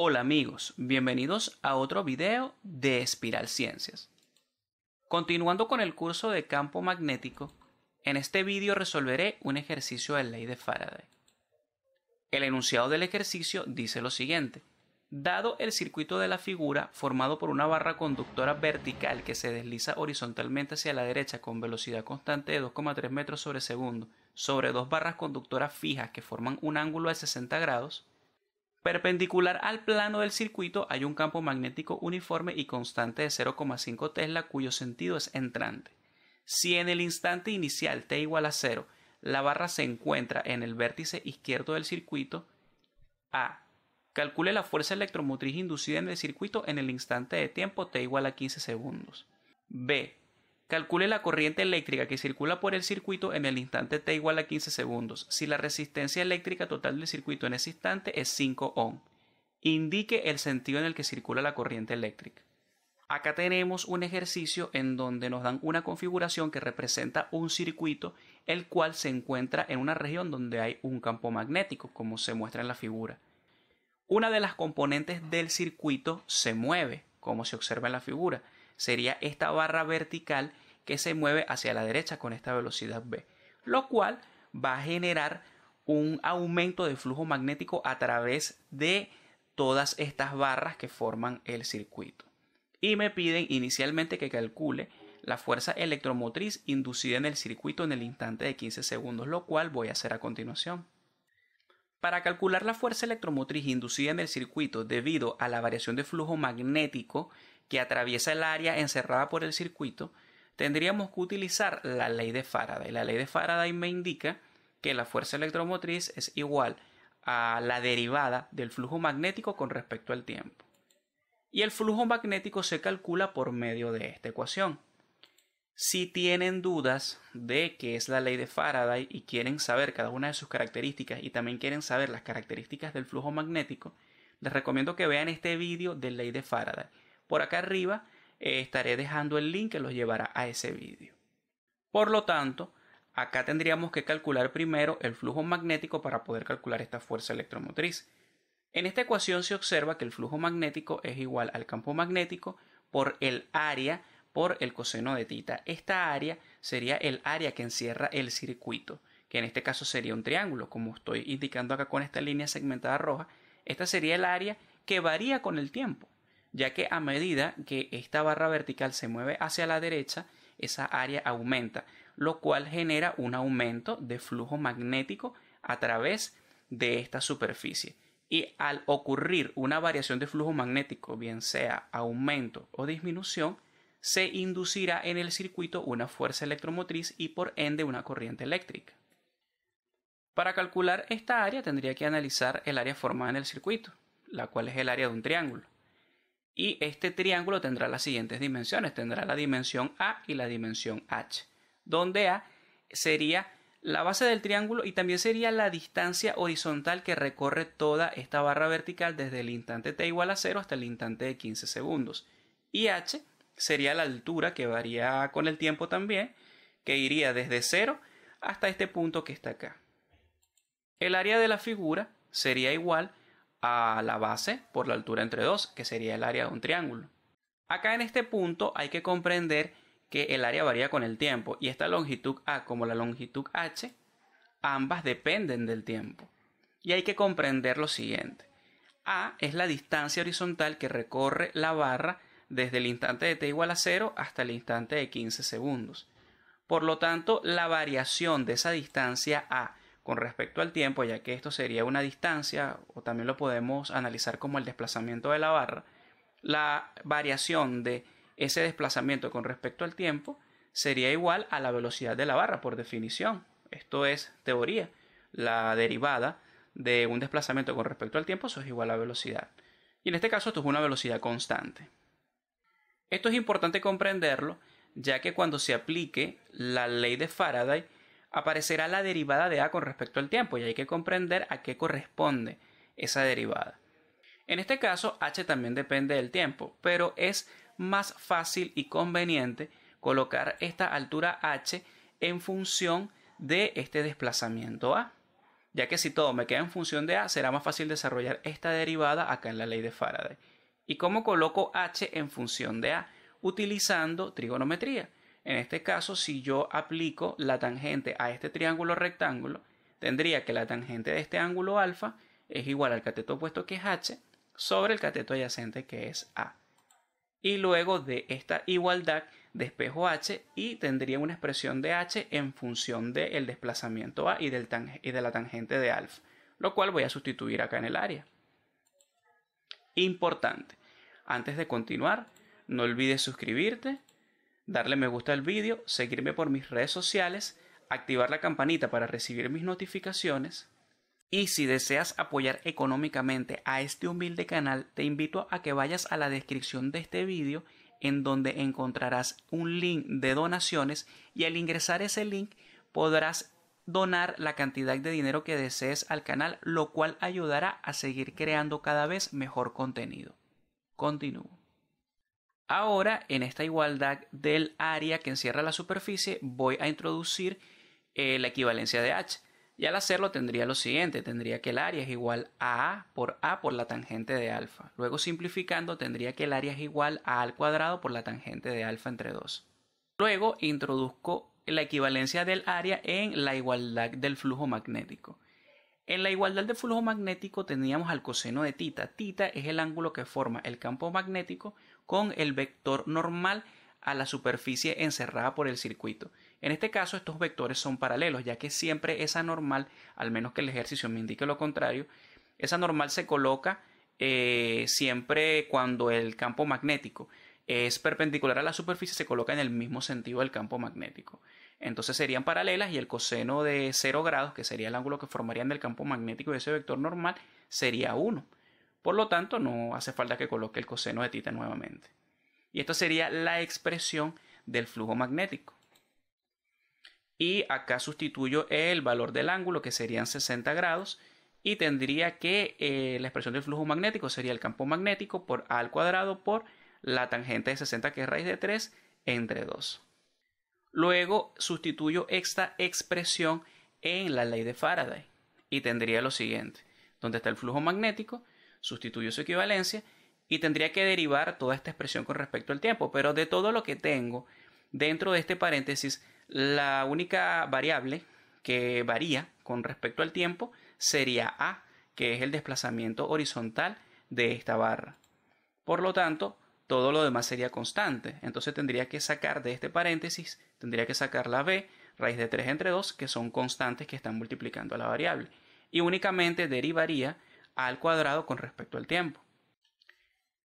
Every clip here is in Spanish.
Hola amigos, bienvenidos a otro video de Espiral Ciencias. Continuando con el curso de campo magnético, en este video resolveré un ejercicio de ley de Faraday. El enunciado del ejercicio dice lo siguiente. Dado el circuito de la figura formado por una barra conductora vertical que se desliza horizontalmente hacia la derecha con velocidad constante de 2,3 metros sobre segundo sobre dos barras conductoras fijas que forman un ángulo de 60 grados, Perpendicular al plano del circuito hay un campo magnético uniforme y constante de 0,5 Tesla cuyo sentido es entrante. Si en el instante inicial t igual a 0 la barra se encuentra en el vértice izquierdo del circuito, a. Calcule la fuerza electromotriz inducida en el circuito en el instante de tiempo t igual a 15 segundos. b. Calcule la corriente eléctrica que circula por el circuito en el instante t igual a 15 segundos, si la resistencia eléctrica total del circuito en ese instante es 5 ohm. Indique el sentido en el que circula la corriente eléctrica. Acá tenemos un ejercicio en donde nos dan una configuración que representa un circuito el cual se encuentra en una región donde hay un campo magnético, como se muestra en la figura. Una de las componentes del circuito se mueve, como se observa en la figura sería esta barra vertical que se mueve hacia la derecha con esta velocidad B, lo cual va a generar un aumento de flujo magnético a través de todas estas barras que forman el circuito. Y me piden inicialmente que calcule la fuerza electromotriz inducida en el circuito en el instante de 15 segundos, lo cual voy a hacer a continuación. Para calcular la fuerza electromotriz inducida en el circuito debido a la variación de flujo magnético que atraviesa el área encerrada por el circuito, tendríamos que utilizar la ley de Faraday. La ley de Faraday me indica que la fuerza electromotriz es igual a la derivada del flujo magnético con respecto al tiempo. Y el flujo magnético se calcula por medio de esta ecuación. Si tienen dudas de qué es la ley de Faraday y quieren saber cada una de sus características y también quieren saber las características del flujo magnético, les recomiendo que vean este vídeo de ley de Faraday. Por acá arriba eh, estaré dejando el link que los llevará a ese vídeo. Por lo tanto, acá tendríamos que calcular primero el flujo magnético para poder calcular esta fuerza electromotriz. En esta ecuación se observa que el flujo magnético es igual al campo magnético por el área por el coseno de tita. Esta área sería el área que encierra el circuito, que en este caso sería un triángulo, como estoy indicando acá con esta línea segmentada roja. Esta sería el área que varía con el tiempo, ya que a medida que esta barra vertical se mueve hacia la derecha, esa área aumenta, lo cual genera un aumento de flujo magnético a través de esta superficie. Y al ocurrir una variación de flujo magnético, bien sea aumento o disminución, se inducirá en el circuito una fuerza electromotriz y por ende una corriente eléctrica. Para calcular esta área tendría que analizar el área formada en el circuito, la cual es el área de un triángulo. Y este triángulo tendrá las siguientes dimensiones, tendrá la dimensión A y la dimensión H, donde A sería la base del triángulo y también sería la distancia horizontal que recorre toda esta barra vertical desde el instante t igual a 0 hasta el instante de 15 segundos. Y h sería la altura que varía con el tiempo también, que iría desde cero hasta este punto que está acá. El área de la figura sería igual a la base por la altura entre dos, que sería el área de un triángulo. Acá en este punto hay que comprender que el área varía con el tiempo y esta longitud A como la longitud H, ambas dependen del tiempo. Y hay que comprender lo siguiente. A es la distancia horizontal que recorre la barra desde el instante de t igual a 0 hasta el instante de 15 segundos. Por lo tanto, la variación de esa distancia a con respecto al tiempo, ya que esto sería una distancia, o también lo podemos analizar como el desplazamiento de la barra, la variación de ese desplazamiento con respecto al tiempo sería igual a la velocidad de la barra por definición. Esto es teoría. La derivada de un desplazamiento con respecto al tiempo es igual a velocidad. Y en este caso esto es una velocidad constante. Esto es importante comprenderlo, ya que cuando se aplique la ley de Faraday, aparecerá la derivada de A con respecto al tiempo y hay que comprender a qué corresponde esa derivada. En este caso, H también depende del tiempo, pero es más fácil y conveniente colocar esta altura H en función de este desplazamiento A, ya que si todo me queda en función de A, será más fácil desarrollar esta derivada acá en la ley de Faraday y cómo coloco h en función de a utilizando trigonometría. En este caso, si yo aplico la tangente a este triángulo rectángulo, tendría que la tangente de este ángulo alfa es igual al cateto opuesto que es h sobre el cateto adyacente que es a. Y luego de esta igualdad despejo h y tendría una expresión de h en función del desplazamiento a y, del y de la tangente de alfa, lo cual voy a sustituir acá en el área. Importante. Antes de continuar, no olvides suscribirte, darle me gusta al vídeo, seguirme por mis redes sociales, activar la campanita para recibir mis notificaciones. Y si deseas apoyar económicamente a este humilde canal, te invito a que vayas a la descripción de este vídeo en donde encontrarás un link de donaciones y al ingresar ese link podrás donar la cantidad de dinero que desees al canal, lo cual ayudará a seguir creando cada vez mejor contenido. Continúo. Ahora, en esta igualdad del área que encierra la superficie, voy a introducir eh, la equivalencia de h. Y al hacerlo tendría lo siguiente, tendría que el área es igual a a por a por la tangente de alfa. Luego simplificando tendría que el área es igual a al cuadrado por la tangente de alfa entre 2. Luego introduzco la equivalencia del área en la igualdad del flujo magnético. En la igualdad de flujo magnético teníamos al coseno de tita. Tita es el ángulo que forma el campo magnético con el vector normal a la superficie encerrada por el circuito. En este caso estos vectores son paralelos, ya que siempre esa normal, al menos que el ejercicio me indique lo contrario, esa normal se coloca eh, siempre cuando el campo magnético es perpendicular a la superficie se coloca en el mismo sentido del campo magnético. Entonces serían paralelas y el coseno de 0 grados, que sería el ángulo que formarían del campo magnético de ese vector normal, sería 1. Por lo tanto, no hace falta que coloque el coseno de tita nuevamente. Y esta sería la expresión del flujo magnético. Y acá sustituyo el valor del ángulo, que serían 60 grados, y tendría que eh, la expresión del flujo magnético sería el campo magnético por A al cuadrado por la tangente de 60 que es raíz de 3 entre 2. Luego sustituyo esta expresión en la ley de Faraday y tendría lo siguiente, donde está el flujo magnético, sustituyo su equivalencia y tendría que derivar toda esta expresión con respecto al tiempo, pero de todo lo que tengo dentro de este paréntesis, la única variable que varía con respecto al tiempo sería A, que es el desplazamiento horizontal de esta barra. Por lo tanto, todo lo demás sería constante. Entonces tendría que sacar de este paréntesis, tendría que sacar la b, raíz de 3 entre 2, que son constantes que están multiplicando a la variable. Y únicamente derivaría al cuadrado con respecto al tiempo.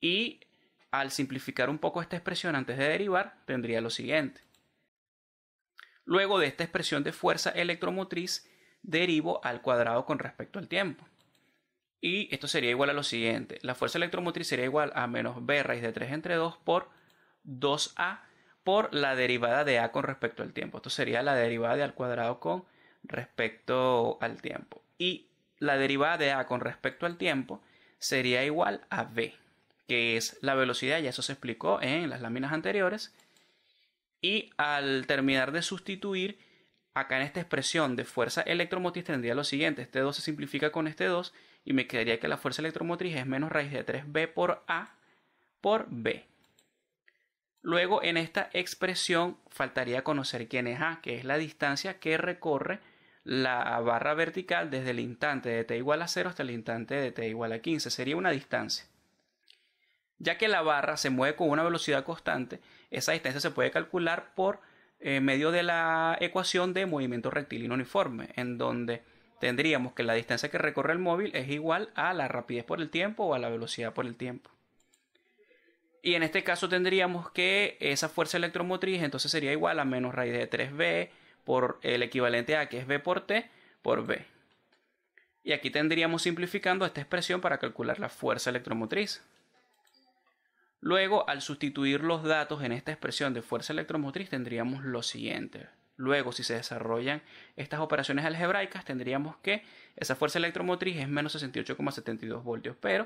Y al simplificar un poco esta expresión antes de derivar, tendría lo siguiente. Luego de esta expresión de fuerza electromotriz, derivo al cuadrado con respecto al tiempo. Y esto sería igual a lo siguiente. La fuerza electromotriz sería igual a menos B raíz de 3 entre 2 por 2A por la derivada de A con respecto al tiempo. Esto sería la derivada de al cuadrado con respecto al tiempo. Y la derivada de A con respecto al tiempo sería igual a B, que es la velocidad, ya eso se explicó en las láminas anteriores. Y al terminar de sustituir, acá en esta expresión de fuerza electromotriz tendría lo siguiente, este 2 se simplifica con este 2 y me quedaría que la fuerza electromotriz es menos raíz de 3B por A por B. Luego en esta expresión faltaría conocer quién es A, que es la distancia que recorre la barra vertical desde el instante de t igual a 0 hasta el instante de t igual a 15. Sería una distancia. Ya que la barra se mueve con una velocidad constante, esa distancia se puede calcular por eh, medio de la ecuación de movimiento rectilíneo uniforme, en donde tendríamos que la distancia que recorre el móvil es igual a la rapidez por el tiempo o a la velocidad por el tiempo. Y en este caso tendríamos que esa fuerza electromotriz entonces sería igual a menos raíz de 3B por el equivalente a que es B por T por B. Y aquí tendríamos simplificando esta expresión para calcular la fuerza electromotriz. Luego, al sustituir los datos en esta expresión de fuerza electromotriz, tendríamos lo siguiente. Luego, si se desarrollan estas operaciones algebraicas, tendríamos que esa fuerza electromotriz es menos 68,72 voltios, pero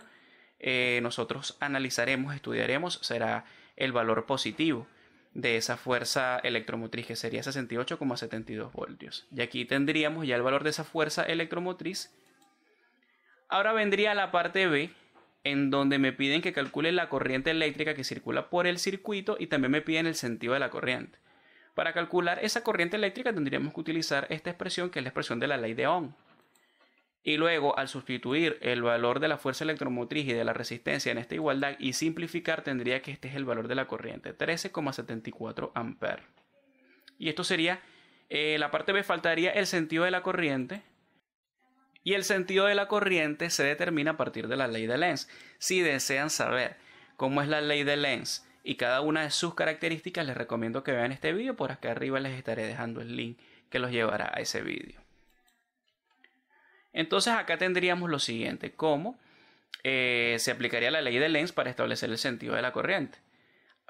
eh, nosotros analizaremos, estudiaremos, será el valor positivo de esa fuerza electromotriz, que sería 68,72 voltios. Y aquí tendríamos ya el valor de esa fuerza electromotriz. Ahora vendría la parte B, en donde me piden que calcule la corriente eléctrica que circula por el circuito y también me piden el sentido de la corriente. Para calcular esa corriente eléctrica tendríamos que utilizar esta expresión que es la expresión de la ley de Ohm. Y luego al sustituir el valor de la fuerza electromotriz y de la resistencia en esta igualdad y simplificar tendría que este es el valor de la corriente, 13,74 amperes. Y esto sería, eh, la parte B faltaría el sentido de la corriente, y el sentido de la corriente se determina a partir de la ley de Lenz. Si desean saber cómo es la ley de Lenz y cada una de sus características, les recomiendo que vean este vídeo. Por acá arriba les estaré dejando el link que los llevará a ese vídeo. Entonces acá tendríamos lo siguiente, cómo eh, se aplicaría la ley de Lenz para establecer el sentido de la corriente.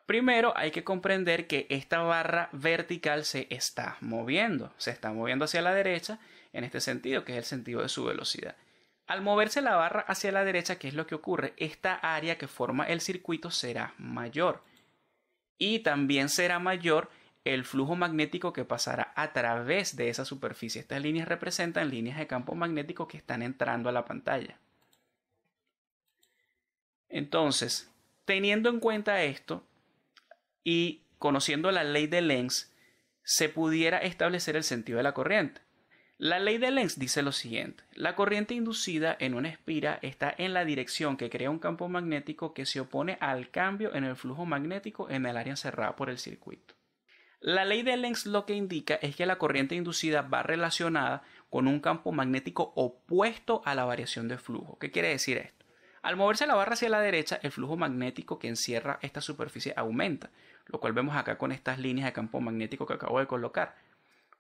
Primero hay que comprender que esta barra vertical se está moviendo, se está moviendo hacia la derecha en este sentido, que es el sentido de su velocidad. Al moverse la barra hacia la derecha, ¿qué es lo que ocurre? Esta área que forma el circuito será mayor. Y también será mayor el flujo magnético que pasará a través de esa superficie. Estas líneas representan líneas de campo magnético que están entrando a la pantalla. Entonces, teniendo en cuenta esto y conociendo la ley de Lenz, se pudiera establecer el sentido de la corriente. La ley de Lenz dice lo siguiente, la corriente inducida en una espira está en la dirección que crea un campo magnético que se opone al cambio en el flujo magnético en el área cerrada por el circuito. La ley de Lenz lo que indica es que la corriente inducida va relacionada con un campo magnético opuesto a la variación de flujo. ¿Qué quiere decir esto? Al moverse la barra hacia la derecha, el flujo magnético que encierra esta superficie aumenta, lo cual vemos acá con estas líneas de campo magnético que acabo de colocar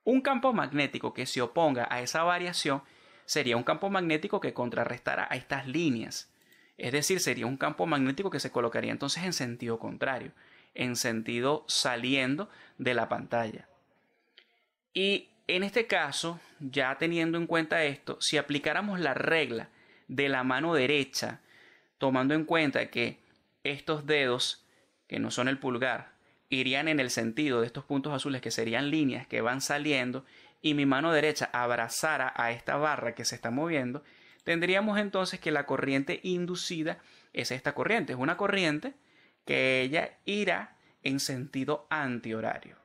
un campo magnético que se oponga a esa variación sería un campo magnético que contrarrestara a estas líneas. Es decir, sería un campo magnético que se colocaría entonces en sentido contrario, en sentido saliendo de la pantalla. Y en este caso, ya teniendo en cuenta esto, si aplicáramos la regla de la mano derecha, tomando en cuenta que estos dedos, que no son el pulgar, irían en el sentido de estos puntos azules que serían líneas que van saliendo y mi mano derecha abrazara a esta barra que se está moviendo, tendríamos entonces que la corriente inducida es esta corriente, es una corriente que ella irá en sentido antihorario.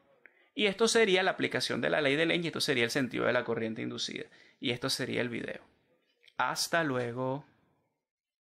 Y esto sería la aplicación de la ley de Lenz y esto sería el sentido de la corriente inducida. Y esto sería el video. Hasta luego.